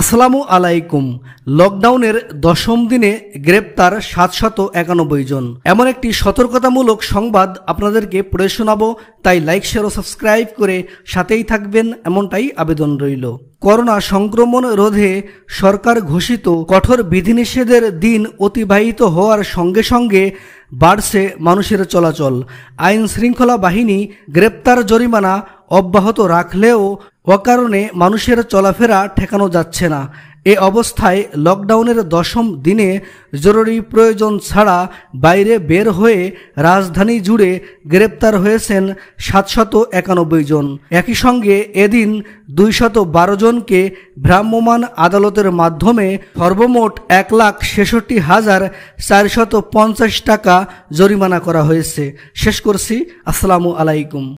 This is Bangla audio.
আসসালামু আলাইকুম লকডাউনের দশম দিনে গ্রেপ্তার সাতশত একানব্বই জন এমন একটি সতর্কতামূলক সংবাদ আপনাদেরকে পড়ে শোনাবো তাই লাইক শেয়ার ও সাবস্ক্রাইব করে সাথেই থাকবেন এমনটাই আবেদন রইল করোনা সংক্রমণ রোধে সরকার ঘোষিত কঠোর বিধিনিষেধের দিন অতিবাহিত হওয়ার সঙ্গে সঙ্গে বাড়ছে মানুষের চলাচল আইন শৃঙ্খলা বাহিনী গ্রেপ্তার জরিমানা অব্যাহত রাখলেও অকারণে মানুষের চলাফেরা ঠেকানো যাচ্ছে না এ অবস্থায় লকডাউনের দশম দিনে জরুরি প্রয়োজন ছাড়া বাইরে বের হয়ে রাজধানী জুড়ে গ্রেপ্তার হয়েছেন সাতশত একানব্বই জন একই সঙ্গে এদিন দুইশত বারো জনকে ভ্রাম্যমাণ আদালতের মাধ্যমে সর্বমোট এক লাখ ছেষট্টি হাজার চারশত পঞ্চাশ টাকা জরিমানা করা হয়েছে শেষ করছি আসসালামু আলাইকুম